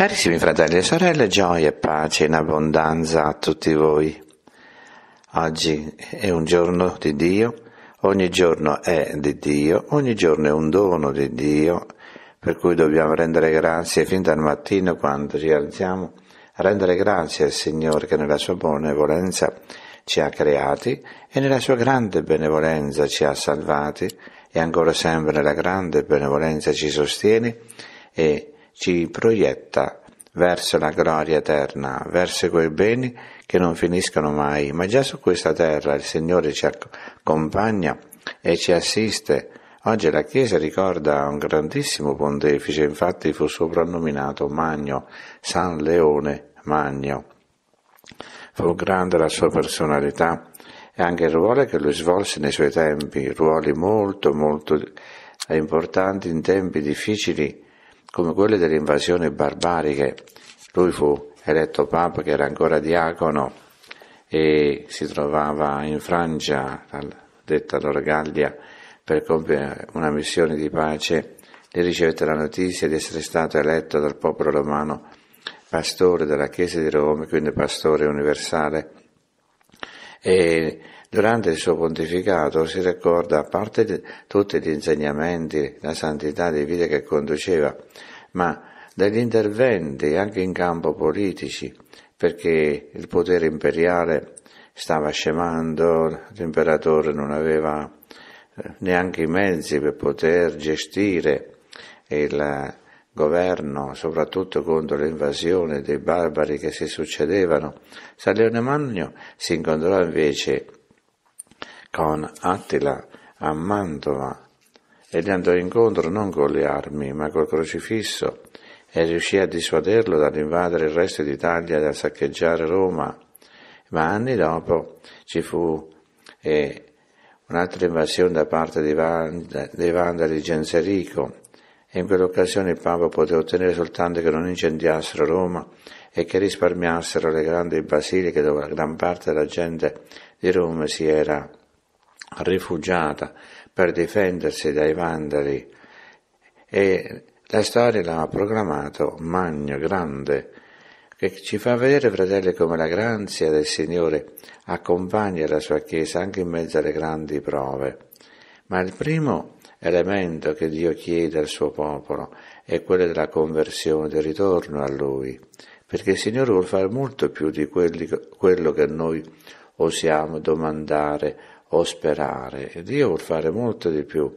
Carissimi fratelli e sorelle, gioia e pace in abbondanza a tutti voi. Oggi è un giorno di Dio, ogni giorno è di Dio, ogni giorno è un dono di Dio, per cui dobbiamo rendere grazie fin dal mattino quando ci alziamo, rendere grazie al Signore che nella sua benevolenza ci ha creati e nella sua grande benevolenza ci ha salvati e ancora sempre nella grande benevolenza ci sostiene e ci proietta verso la gloria eterna, verso quei beni che non finiscono mai, ma già su questa terra il Signore ci accompagna e ci assiste. Oggi la Chiesa ricorda un grandissimo pontefice, infatti fu soprannominato Magno, San Leone Magno. Fu grande la sua personalità e anche il ruolo che lui svolse nei suoi tempi, ruoli molto molto importanti in tempi difficili come quelle delle invasioni barbariche. Lui fu eletto papa che era ancora diacono e si trovava in Francia, detta allora Gallia, per compiere una missione di pace. Lì ricevette la notizia di essere stato eletto dal popolo romano pastore della Chiesa di Roma, quindi pastore universale. E Durante il suo pontificato si ricorda, a parte di, tutti gli insegnamenti, la santità di vita che conduceva, ma degli interventi anche in campo politici, perché il potere imperiale stava scemando, l'imperatore non aveva eh, neanche i mezzi per poter gestire il governo, soprattutto contro l'invasione dei barbari che si succedevano. San Leone Magno si incontrò invece con Attila a Mantova e gli andò incontro non con le armi, ma col crocifisso, e riuscì a dissuaderlo dall'invadere il resto d'Italia e da saccheggiare Roma. Ma anni dopo ci fu eh, un'altra invasione da parte dei, Vand- dei Vandali di Genserico, e in quell'occasione il Papa poté ottenere soltanto che non incendiassero Roma e che risparmiassero le grandi basiliche dove la gran parte della gente di Roma si era rifugiata per difendersi dai vandali e la storia l'ha proclamato Magno Grande, che ci fa vedere, fratelli, come la grazia del Signore accompagna la sua Chiesa anche in mezzo alle grandi prove. Ma il primo elemento che Dio chiede al suo popolo è quello della conversione, del ritorno a Lui, perché il Signore vuole fare molto più di quelli, quello che noi osiamo domandare o sperare. Dio vuol fare molto di più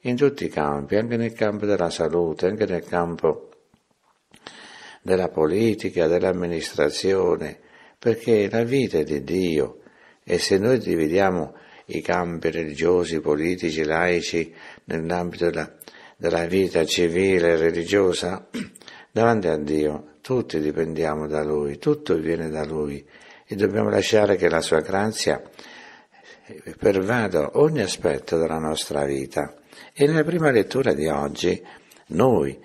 in tutti i campi, anche nel campo della salute, anche nel campo della politica, dell'amministrazione, perché la vita è di Dio e se noi dividiamo i campi religiosi, politici, laici nell'ambito della, della vita civile e religiosa, davanti a Dio tutti dipendiamo da Lui, tutto viene da Lui e dobbiamo lasciare che la sua grazia pervada ogni aspetto della nostra vita. E nella prima lettura di oggi, noi,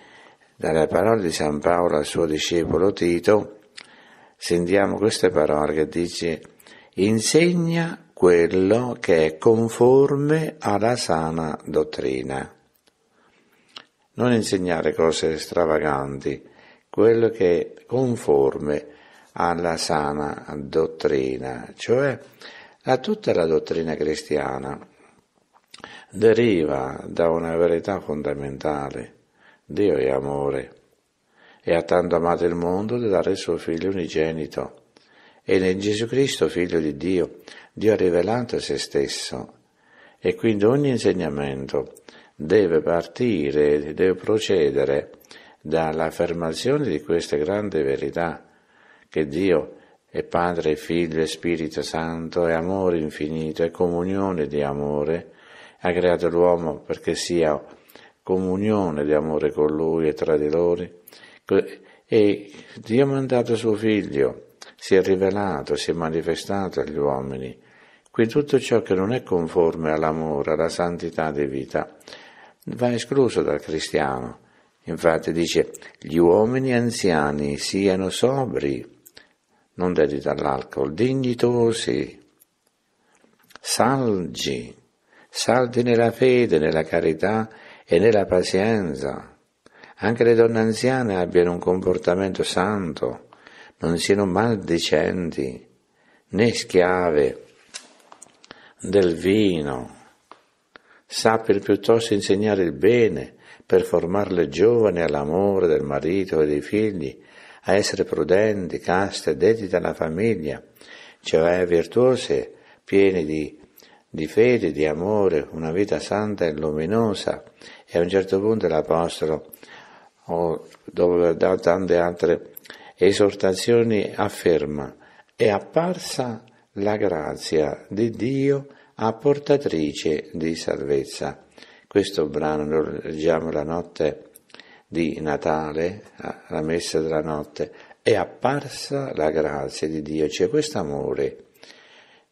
dalle parole di San Paolo al suo discepolo Tito, sentiamo queste parole che dice insegna quello che è conforme alla sana dottrina. Non insegnare cose stravaganti, quello che è conforme alla sana dottrina, cioè a tutta la dottrina cristiana deriva da una verità fondamentale. Dio è amore e ha tanto amato il mondo da dare il suo figlio unigenito. E nel Gesù Cristo, figlio di Dio, Dio ha rivelato se stesso. E quindi ogni insegnamento deve partire, deve procedere dall'affermazione di questa grande verità che Dio ha e Padre, Figlio e Spirito Santo, è amore infinito, è comunione di amore, ha creato l'uomo perché sia comunione di amore con lui e tra di loro, e Dio ha mandato suo Figlio, si è rivelato, si è manifestato agli uomini, qui tutto ciò che non è conforme all'amore, alla santità di vita, va escluso dal cristiano. Infatti dice, gli uomini anziani siano sobri, non detti dall'alcol, dignitosi, salgi, saldi nella fede, nella carità e nella pazienza. Anche le donne anziane abbiano un comportamento santo, non siano maldicenti, né schiave del vino. Sappiano piuttosto insegnare il bene per formare le giovani all'amore del marito e dei figli a essere prudenti, caste, dedite alla famiglia, cioè virtuose, piene di, di fede, di amore, una vita santa e luminosa. E a un certo punto l'Apostolo, oh, dopo aver dato tante altre esortazioni, afferma, è apparsa la grazia di Dio a portatrice di salvezza. Questo brano lo leggiamo la notte di Natale, alla messa della notte, è apparsa la grazia di Dio, c'è questo amore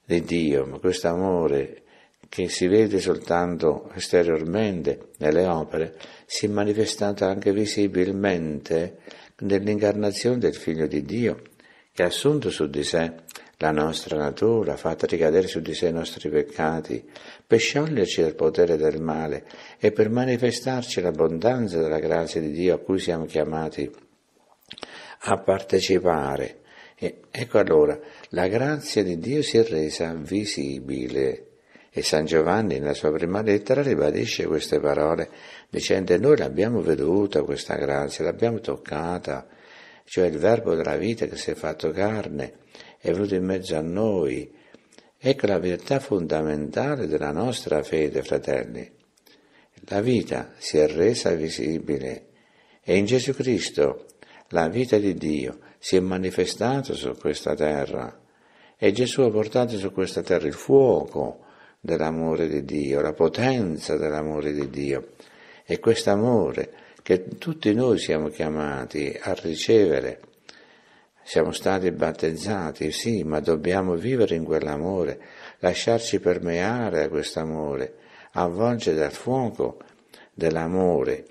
di Dio, ma questo amore che si vede soltanto esteriormente nelle opere, si è manifestato anche visibilmente nell'incarnazione del Figlio di Dio, che ha assunto su di sé la nostra natura, fatta ricadere su di sé i nostri peccati, per scioglierci dal potere del male e per manifestarci l'abbondanza della grazia di Dio a cui siamo chiamati a partecipare. E, ecco allora, la grazia di Dio si è resa visibile. E San Giovanni nella sua prima lettera ribadisce queste parole dicendo noi l'abbiamo veduta questa grazia, l'abbiamo toccata, cioè il verbo della vita che si è fatto carne è venuto in mezzo a noi. Ecco la verità fondamentale della nostra fede, fratelli. La vita si è resa visibile e in Gesù Cristo la vita di Dio si è manifestata su questa terra e Gesù ha portato su questa terra il fuoco dell'amore di Dio, la potenza dell'amore di Dio. E quest'amore che tutti noi siamo chiamati a ricevere siamo stati battezzati, sì, ma dobbiamo vivere in quell'amore, lasciarci permeare da quest'amore, avvolgere dal fuoco dell'amore.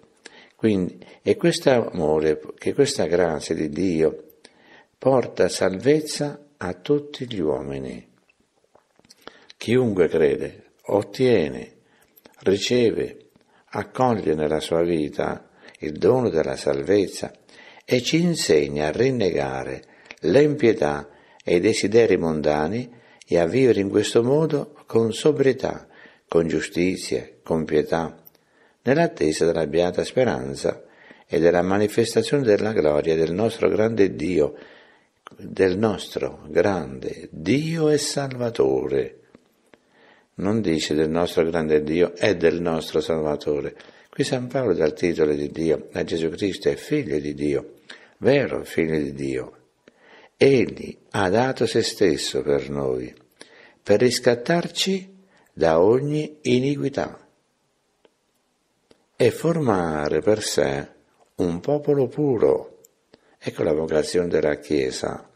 Quindi, è questo amore, che questa grazia di Dio porta salvezza a tutti gli uomini. Chiunque crede, ottiene, riceve, accoglie nella sua vita il dono della salvezza e ci insegna a rinnegare l'empietà e i desideri mondani e a vivere in questo modo con sobrietà, con giustizia, con pietà, nell'attesa della beata speranza e della manifestazione della gloria del nostro grande Dio, del nostro grande Dio e Salvatore. Non dice del nostro grande Dio e del nostro Salvatore, Qui San Paolo dà il titolo di Dio a Gesù Cristo, è figlio di Dio, vero figlio di Dio. Egli ha dato se stesso per noi, per riscattarci da ogni iniquità e formare per sé un popolo puro. Ecco la vocazione della Chiesa.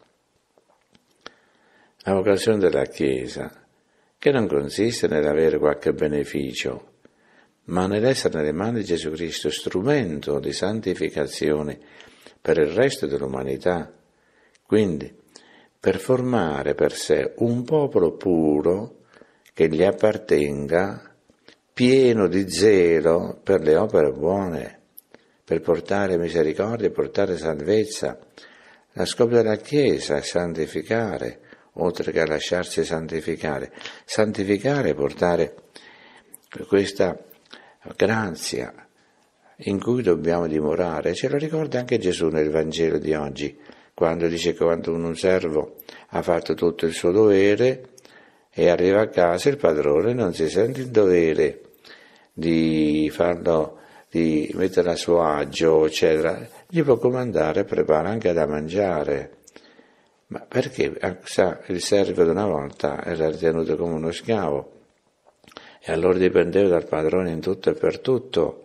La vocazione della Chiesa, che non consiste nell'avere qualche beneficio, ma nell'essere nelle mani di Gesù Cristo strumento di santificazione per il resto dell'umanità, quindi per formare per sé un popolo puro che gli appartenga, pieno di zelo per le opere buone, per portare misericordia, portare salvezza. La scopo della Chiesa è santificare, oltre che lasciarsi santificare. Santificare è portare questa grazia in cui dobbiamo dimorare. Ce lo ricorda anche Gesù nel Vangelo di oggi, quando dice che quando un servo ha fatto tutto il suo dovere e arriva a casa il padrone non si sente il dovere di farlo, di metterlo a suo agio, eccetera, gli può comandare prepara anche da mangiare. Ma perché sa, il servo di una volta era ritenuto come uno schiavo? e allora dipendeva dal padrone in tutto e per tutto.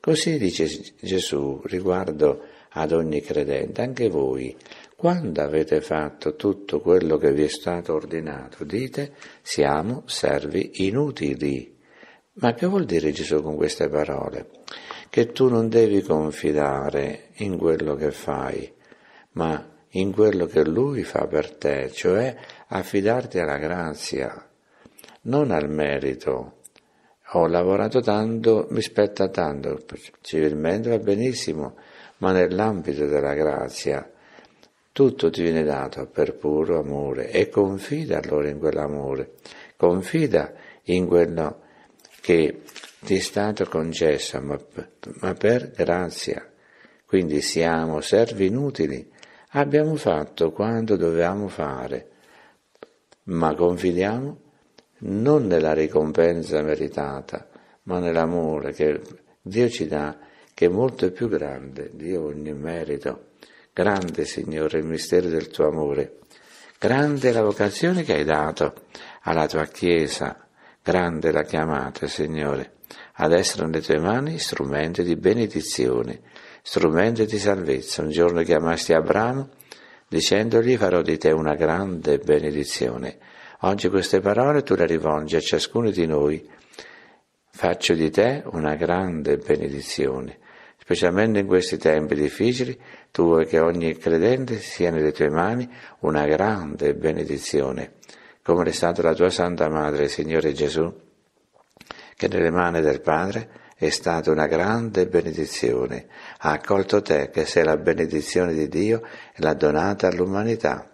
Così dice Gesù riguardo ad ogni credente, anche voi, quando avete fatto tutto quello che vi è stato ordinato, dite siamo servi inutili. Ma che vuol dire Gesù con queste parole? Che tu non devi confidare in quello che fai, ma in quello che Lui fa per te, cioè affidarti alla grazia, non al merito. Ho lavorato tanto, mi spetta tanto, civilmente va benissimo, ma nell'ambito della grazia tutto ti viene dato per puro amore e confida allora in quell'amore, confida in quello che ti è stato concesso, ma, ma per grazia. Quindi siamo servi inutili, abbiamo fatto quanto dovevamo fare, ma confidiamo non nella ricompensa meritata, ma nell'amore che Dio ci dà, che è molto più grande di ogni merito. Grande, Signore, il mistero del tuo amore. Grande la vocazione che hai dato alla tua Chiesa. Grande la chiamata, Signore, ad essere nelle tue mani strumento di benedizione, strumento di salvezza. Un giorno chiamasti Abramo dicendogli farò di te una grande benedizione Oggi queste parole tu le rivolgi a ciascuno di noi. Faccio di te una grande benedizione, specialmente in questi tempi difficili, tu vuoi che ogni credente sia nelle tue mani una grande benedizione, come è stata la tua Santa Madre, Signore Gesù, che nelle mani del Padre è stata una grande benedizione, ha accolto te che sei la benedizione di Dio e l'ha donata all'umanità.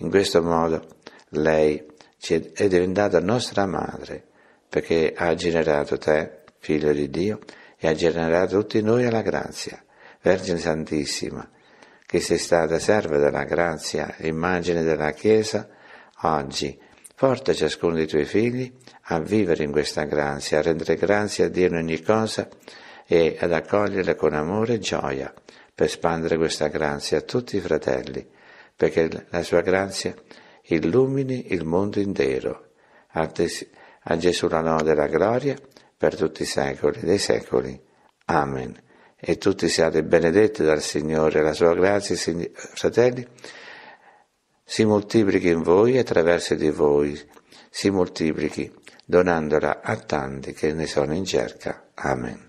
In questo modo lei è diventata nostra madre perché ha generato te, figlio di Dio, e ha generato tutti noi alla grazia. Vergine Santissima, che sei stata serva della grazia, immagine della Chiesa, oggi porta ciascuno dei tuoi figli a vivere in questa grazia, a rendere grazie a Dio in ogni cosa e ad accoglierla con amore e gioia, per espandere questa grazia a tutti i fratelli, perché la sua grazia è illumini il mondo intero. A, te, a Gesù la nona della gloria, per tutti i secoli dei secoli. Amen. E tutti siate benedetti dal Signore, la sua grazia, fratelli, si moltiplichi in voi e attraverso di voi, si moltiplichi, donandola a tanti che ne sono in cerca. Amen.